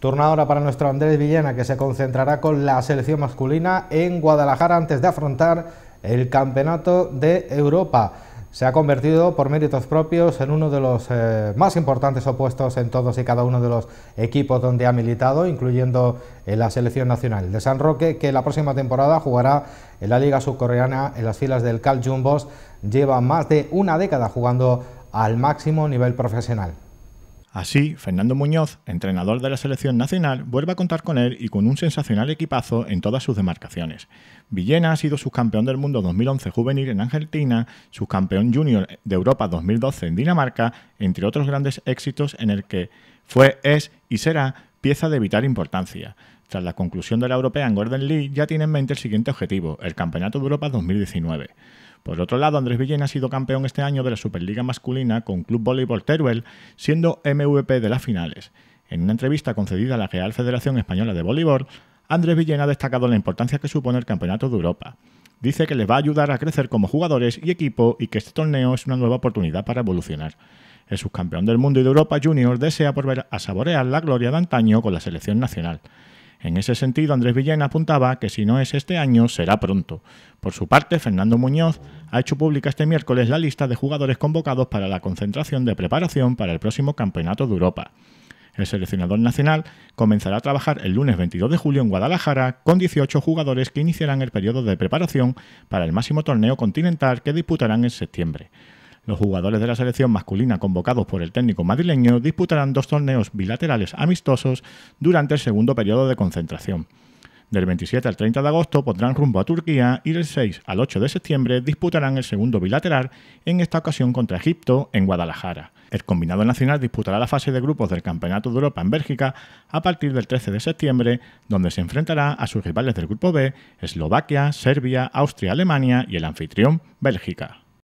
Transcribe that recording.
Turno ahora para nuestro Andrés Villena, que se concentrará con la selección masculina en Guadalajara antes de afrontar el Campeonato de Europa. Se ha convertido por méritos propios en uno de los eh, más importantes opuestos en todos y cada uno de los equipos donde ha militado, incluyendo la selección nacional de San Roque, que la próxima temporada jugará en la Liga Subcoreana en las filas del Cal Jumbos. Lleva más de una década jugando al máximo nivel profesional. Así, Fernando Muñoz, entrenador de la selección nacional, vuelve a contar con él y con un sensacional equipazo en todas sus demarcaciones. Villena ha sido subcampeón del mundo 2011 juvenil en Argentina, subcampeón junior de Europa 2012 en Dinamarca, entre otros grandes éxitos en el que fue, es y será pieza de vital importancia. Tras la conclusión de la europea en Gordon Lee, ya tiene en mente el siguiente objetivo, el Campeonato de Europa 2019. Por otro lado, Andrés Villena ha sido campeón este año de la Superliga Masculina con Club Voleibol Teruel, siendo MVP de las finales. En una entrevista concedida a la Real Federación Española de Voleibol, Andrés Villena ha destacado la importancia que supone el Campeonato de Europa. Dice que les va a ayudar a crecer como jugadores y equipo y que este torneo es una nueva oportunidad para evolucionar. El subcampeón del mundo y de Europa Junior desea volver a saborear la gloria de antaño con la selección nacional. En ese sentido, Andrés Villena apuntaba que si no es este año, será pronto. Por su parte, Fernando Muñoz ha hecho pública este miércoles la lista de jugadores convocados para la concentración de preparación para el próximo Campeonato de Europa. El seleccionador nacional comenzará a trabajar el lunes 22 de julio en Guadalajara con 18 jugadores que iniciarán el periodo de preparación para el máximo torneo continental que disputarán en septiembre. Los jugadores de la selección masculina convocados por el técnico madrileño disputarán dos torneos bilaterales amistosos durante el segundo periodo de concentración. Del 27 al 30 de agosto pondrán rumbo a Turquía y del 6 al 8 de septiembre disputarán el segundo bilateral, en esta ocasión contra Egipto, en Guadalajara. El combinado nacional disputará la fase de grupos del Campeonato de Europa en Bélgica a partir del 13 de septiembre, donde se enfrentará a sus rivales del Grupo B, Eslovaquia, Serbia, Austria, Alemania y el anfitrión, Bélgica.